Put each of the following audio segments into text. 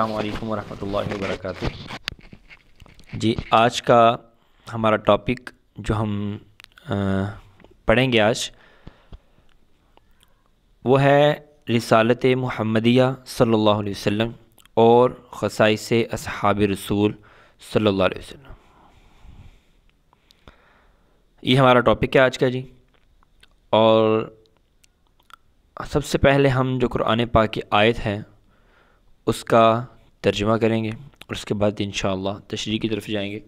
अल्लाम वरहल वर्क वरक जी आज का हमारा टॉपिक जो हम आ, पढ़ेंगे आज वो है रिसालत महमदिया सल्ला वसम और खसाइस असहाब रसूल सल्ला वसम ये हमारा टॉपिक है आज का जी और सबसे पहले हम जो कुरान पाक की आयत है उसका तर्जमा करेंगे और उसके बाद इन तशरी की तरफ जाएंगे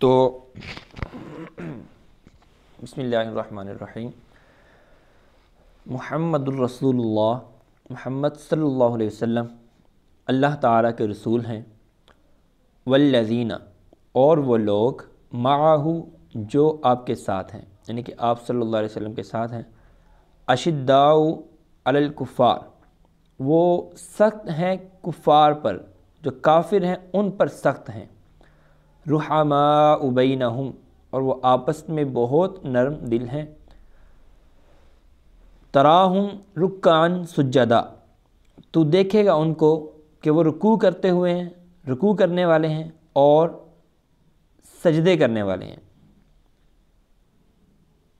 तो बसमीम महमद रसूलुल्लाह महमद सल्ला वसम अल्लाह ताला के रसूल हैं वल्लजीना और वो लोग माहू जो आपके साथ हैं यानी कि आप सल्लल्लाहु अलैहि वसल्लम के साथ हैं अशदाऊ अलकुफ़ार वो सख्त हैं कुफार पर जो काफिर हैं उन पर सख्त हैं रुहामा हूँ और वो आपस में बहुत नरम दिल हैं हूँ रुकान सुजदा तो देखेगा उनको कि वो रुकू करते हुए हैं रुकू करने वाले हैं और सजदे करने वाले हैं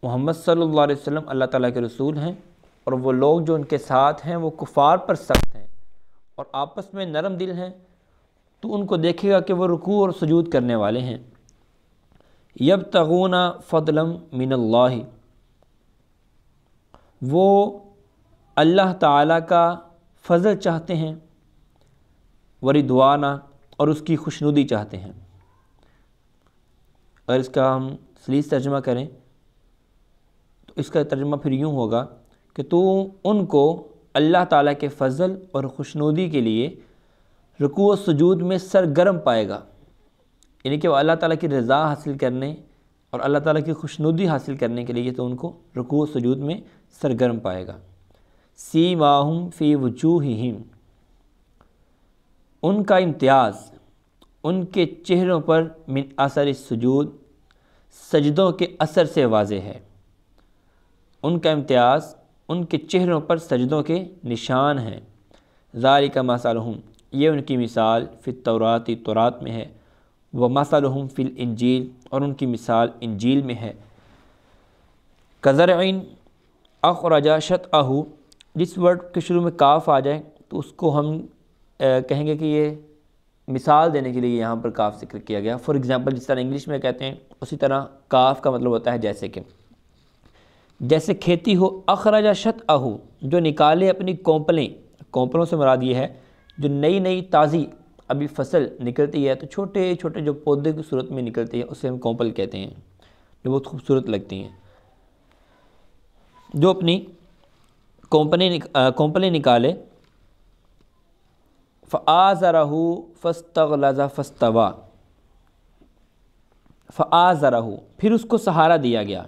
मोहम्मद सल्लल्लाहु अलैहि वसल्लम अल्लाह ताला के रसूल हैं और वो लोग जो उनके साथ हैं वो कुफार पर सख्त हैं और आपस में नरम दिल हैं तो उनको देखेगा कि वो रुकू और सजूद करने वाले हैं यब तगुना फ़लम मिनल्ला वो अल्लाह ताला का फ़ज़ल चाहते हैं वरी दुआना और उसकी खुशनुदी चाहते हैं और इसका हम सलीस तर्जमा करें तो इसका तर्जमा फिर यूँ होगा कि तू उनको अल्लाह ताला के फ़ज़ल और खुशनुदी के लिए रुकू सजूद में सरगर्म पाएगा यानी कि वह अल्लाह ताला की रज़ा हासिल करने और अल्लाह ताला की खुशनुदी हासिल करने के लिए तो उनको रुकू सजूद में सरगर्म पाएगा सी माहम फ़ी वजूहिम उनका इम्तियाज़ उनके चेहरों पर मिन असर सजूद सजदों के असर से वाज है उनका इम्तियाज़ उनके चेहरों पर सजदों के निशान हैं ज़ारी का हूँ ये उनकी मिसाल फिर तौराती तौरात में है व हूँ फ़िल इंजील और उनकी मिसाल इंजील में है कज़रइन अखराजा शत आहू जिस वर्ड के शुरू में काफ आ जाए तो उसको हम आ, कहेंगे कि ये मिसाल देने के लिए यहाँ पर काफ जिक्र किया गया फॉर एग्ज़ाम्पल जिस तरह इंग्लिश में कहते हैं उसी तरह काफ का मतलब होता है जैसे कि जैसे खेती हो अखराजा शत आहू जो निकाले अपनी कौपलें कोंपलों से मुराद ये है जो नई नई ताज़ी अभी फसल निकलती है तो छोटे छोटे जो पौधे की सूरत में निकलती है उसे हम कौपल कहते हैं जो बहुत खूबसूरत लगती हैं जो अपनी कोंपलें निक, निकाले फ़ाज़राहू फ़स्तगलाजा फ़स्तवा फ़ाज़राहू फिर उसको सहारा दिया गया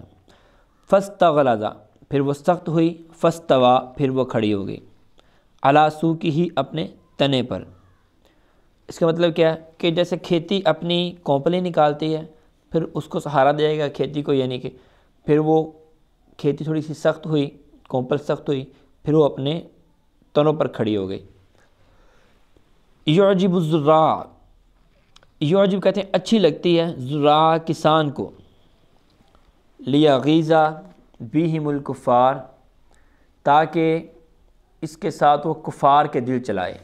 फ़स्तगलज़ा फिर वो सख्त हुई फ़स्तवा फिर वो खड़ी हो गई अलासू की ही अपने तने पर इसका मतलब क्या है कि जैसे खेती अपनी कौपलें निकालती है फिर उसको सहारा देगा खेती को यानी कि फिर वो खेती थोड़ी सी सख्त हुई कौपल सख्त हुई फिर वो अपने तनों पर खड़ी हो गई जुर्रा योजिब कहते हैं अच्छी लगती है ज़ुरा किसान को लिया गीज़ा बी ही मुल्कफ़ार ताकि इसके साथ वो कुफ़ार के दिल चलाए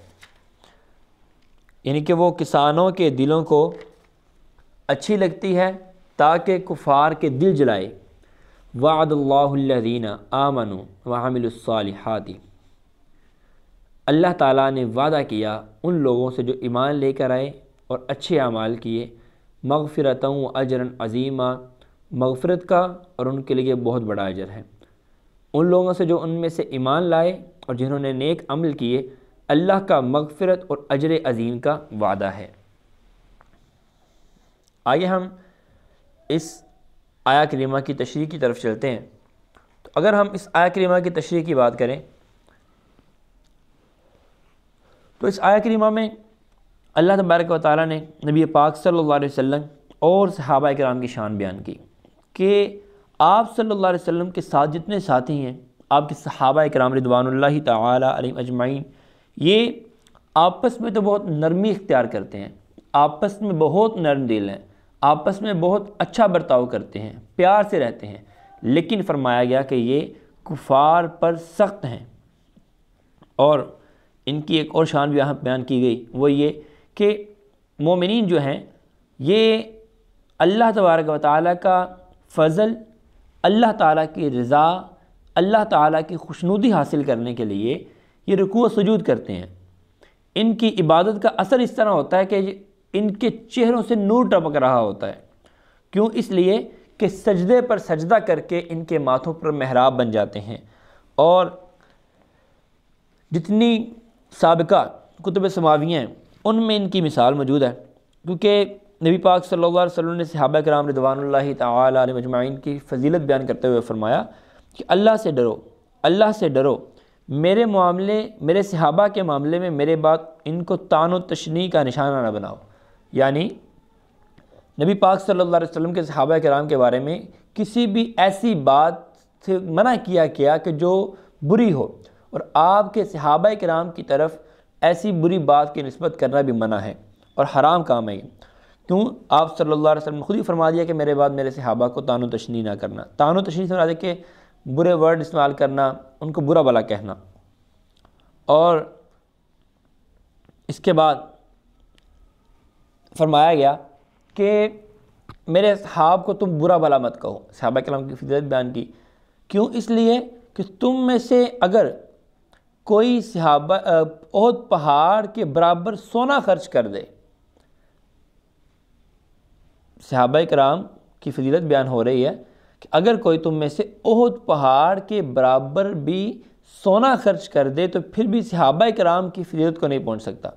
यानी कि वो किसानों के दिलों को अच्छी लगती है ताकि कुफ़ार के दिल जलाए वादल्लादीना आमनु वामिलसालहती अल्लाह ताला ने वादा किया उन लोगों से जो ईमान लेकर आए और अच्छे अमाल किए मगफ़रत अजरन अजीमा मगफ़रत का और उनके लिए बहुत बड़ा अजर है उन लोगों से जो उनमें से ईमान लाए और जिन्होंने नेक अमल किए अल्लाह का मगफ़रत और अजर अजीम का वादा है आइए हम इस आया करीमा की तशरी की तरफ चलते हैं तो अगर हम इस आया करीमा की तशरी की बात करें तो इस आया करीमा में अल्लाह तबारक व ताली ने नबी पाक सल्लल्लाहु अलैहि वसल्लम और सहाबा कराम की शान बयान की कि आप सल्ला वसम के साथ जितने साथी हैं आपके सहाबा कराम रिदवानल्ला तम अजमाइन ये आपस में तो बहुत नरमी इख्तियार करते हैं आपस में बहुत नरम दिल हैं आपस में बहुत अच्छा बर्ताव करते हैं प्यार से रहते हैं लेकिन फरमाया गया कि ये कुफार पर सख्त हैं और इनकी एक और शान भी यहाँ बयान की गई वो ये कि मोमिन जो हैं ये अल्लाह तबारक वाली का फ़ज़ल अल्लाह ताला की रज़ा अल्लाह ताला की खुशनुदी हासिल करने के लिए ये रुकू सजूद करते हैं इनकी इबादत का असर इस तरह होता है कि इनके चेहरों से नूर टपक रहा होता है क्यों इसलिए कि सजदे पर सजदा करके इनके माथों पर महराब बन जाते हैं और जितनी सबका कुतुब समावियाँ हैं उनमें इनकी मिसाल मौजूद है क्योंकि नबी पाक सल्लल्लाहु अलैहि वसल्लम ने सहाबा कराम रिदवान तआला की फजीलत बयान करते हुए फरमाया कि अल्लाह से डरो अल्लाह से डरो मेरे मामले मेरे सहाबा के मामले में मेरे बात इनको तान तशनी का निशाना ना बनाओ यानी नबी पाक सल्लल्लाहु अलैहि वसल्लम के सहाबा कराम के बारे में किसी भी ऐसी बात से मना किया गया कि जो बुरी हो और आपके सहाबा कराम की तरफ ऐसी बुरी बात की नस्बत करना भी मना है और हराम काम है क्यों आप सल्ला अलैहि ने खुद ही फरमा दिया कि मेरे बाद मेरे सहाबा को तानो तशनी ना करना तानो तशनी से के बुरे वर्ड इस्तेमाल करना उनको बुरा भला कहना और इसके बाद फरमाया गया कि मेरे सहाब को तुम बुरा भला मत कहो सहाबा कलाम की फिजरत बयान की क्यों इसलिए कि तुम में से अगर कोई सहाबा ओहद पहाड़ के बराबर सोना खर्च कर दे सहाब कराम की फजीलत बयान हो रही है कि अगर कोई तुम में से ओहद पहाड़ के बराबर भी सोना खर्च कर दे तो फिर भी सहाब कराम की फजीलत को नहीं पहुँच सकता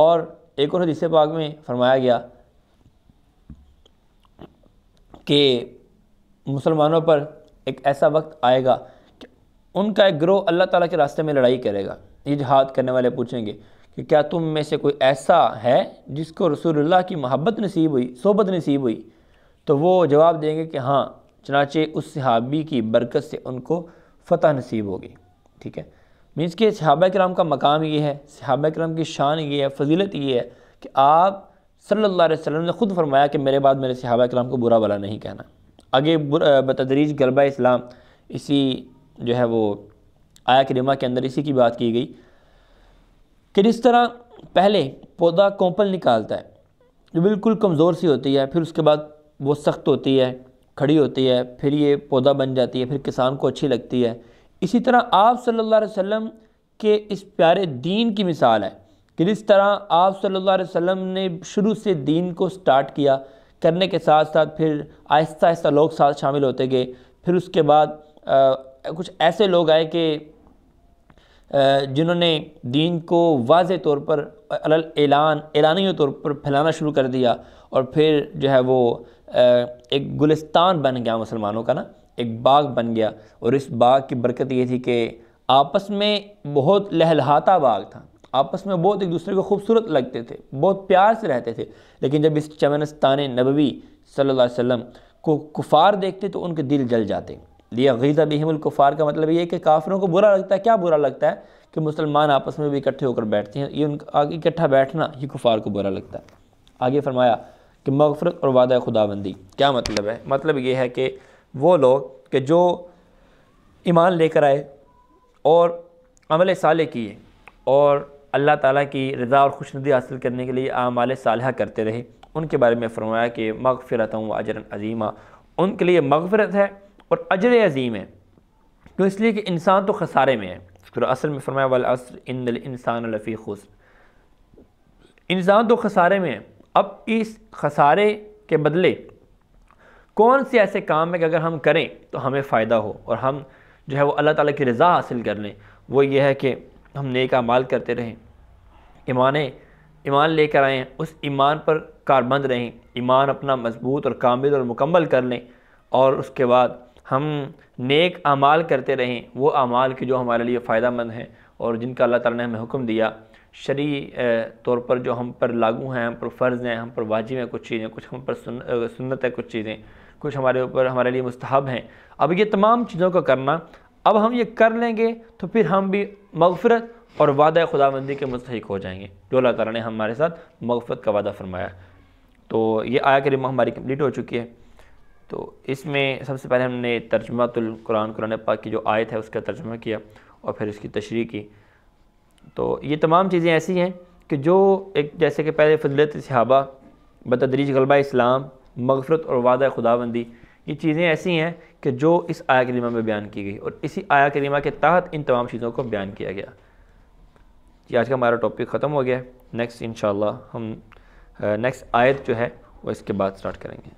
और एक और हदीस पाक में फरमाया गया कि मुसलमानों पर एक ऐसा वक्त आएगा कि उनका एक ग्रोह अल्लाह ताला के रास्ते में लड़ाई करेगा ये जहाद करने वाले पूछेंगे कि क्या तुम में से कोई ऐसा है जिसको रसूलुल्लाह की मोहब्बत नसीब हुई सोबत नसीब हुई तो वो जवाब देंगे कि हाँ चनाचे उस सहाबी की बरकत से उनको फ़तह नसीब होगी ठीक है मीन्स के सहाब कराम का मकाम ये है सहाब कराम की शान ये है फजीलत ये है कि आप सल्लल्लाहु अलैहि वसल्लम ने ख़ुद फरमाया कि मेरे बाद मेरे सहाबा कराम को बुरा भला नहीं कहना आगे बतदरीज गलबा इस्लाम इसी जो है वो आया करीमा के अंदर इसी की बात की गई कि जिस तरह पहले पौधा कोंपल निकालता है जो बिल्कुल कमज़ोर सी होती है फिर उसके बाद वो सख्त होती है खड़ी होती है फिर ये पौधा बन जाती है फिर किसान को अच्छी लगती है इसी तरह आप सल्लल्लाहु अलैहि वसल्लम के इस प्यारे दीन की मिसाल है कि जिस तरह आप सल्लल्लाहु अलैहि वसल्लम ने शुरू से दीन को स्टार्ट किया करने के साथ साथ फिर आहिस्ता आहिस्ता लोग साथ शामिल होते गए फिर उसके बाद आ, कुछ ऐसे लोग आए कि जिन्होंने दीन को वाज तौर पर अलल ऐलान तौर पर फैलाना शुरू कर दिया और फिर जो है वो एक गुलिस्तान बन गया मुसलमानों का ना एक बाग बन गया और इस बाग की बरकत ये थी कि आपस में बहुत लहलहाता बाग था आपस में बहुत एक दूसरे को खूबसूरत लगते थे बहुत प्यार से रहते थे लेकिन जब इस चमनस्तान नबवी सल्लल्लाहु अलैहि वसल्लम को कुफार देखते तो उनके दिल जल जाते लिया गीज़ा बिहमकुफ़ार का मतलब ये है कि काफिरों को बुरा लगता है क्या बुरा लगता है कि मुसलमान आपस में भी इकट्ठे होकर बैठते हैं ये उनका इकट्ठा बैठना ये कुफ़ार को बुरा लगता है आगे फरमाया कि मगफरत और वादा खुदाबंदी क्या मतलब है मतलब ये है कि वो लोग कि जो ईमान लेकर आए और अमल साले किए और अल्लाह ताला की रज़ा और खुशनदी हासिल करने के लिए आमाल साल करते रहे उनके बारे में फरमाया कि मगफ़रत हूँ अजरन अजीमा उनके लिए मगफ़रत है और अजर अजीम है क्यों तो इसलिए कि इंसान तो खसारे में है असल में फरमाया वाल असर इन इंसान लफ़ी खुस इंसान तो खसारे में है अब इस खसारे के बदले कौन से ऐसे काम है कि अगर हम करें तो हमें फ़ायदा हो और हम जो है वो अल्लाह ताला की रज़ा हासिल कर लें वो ये है कि हम नेक अमाल करते रहें ईमान ईमान लेकर आएँ उस ईमान पर कारबंद रहें ईमान अपना मजबूत और कामिल और मुकम्मल कर लें और उसके बाद हम नेक अमाल करते रहें वो अमाल के जो हमारे लिए फ़ायदा मंद हैं और जिनका अल्लाह ताला ने हमें हुक्म दिया शरी तौर पर जो हम पर लागू हैं हम पर फ़र्ज़ हैं हम पर वाजिब हैं कुछ चीज़ें कुछ हम पर सुन, सुन्नत है कुछ चीज़ें कुछ हमारे ऊपर हमारे लिए मुस्तहब हैं अब ये तमाम चीज़ों का करना अब हम ये कर लेंगे तो फिर हम भी मगफ़रत और वादा खुदाबंदी के मुस्तक हो जाएंगे जो अल्लाह ताला ने हमारे साथ मगफ़रत का वादा फरमाया तो ये आया करीम हमारी कम्प्लीट हो चुकी है तो इसमें सबसे पहले हमने तर्जमातुल कुरान कुरान पाक की जो आयत है उसका तर्जमा किया और फिर इसकी तशरी की तो ये तमाम चीज़ें ऐसी हैं कि जो एक जैसे कि पहले फजलत सिहाबा बतदरीज गलबा इस्लाम मगफरत और वादा खुदाबंदी ये चीज़ें ऐसी हैं कि जो इस आया करीमा में बयान की गई और इसी आया करीमा के तहत इन तमाम चीज़ों को बयान किया गया ये आज का हमारा टॉपिक ख़त्म हो गया नेक्स्ट इन हम नेक्स्ट आयत जो है वो इसके बाद स्टार्ट करेंगे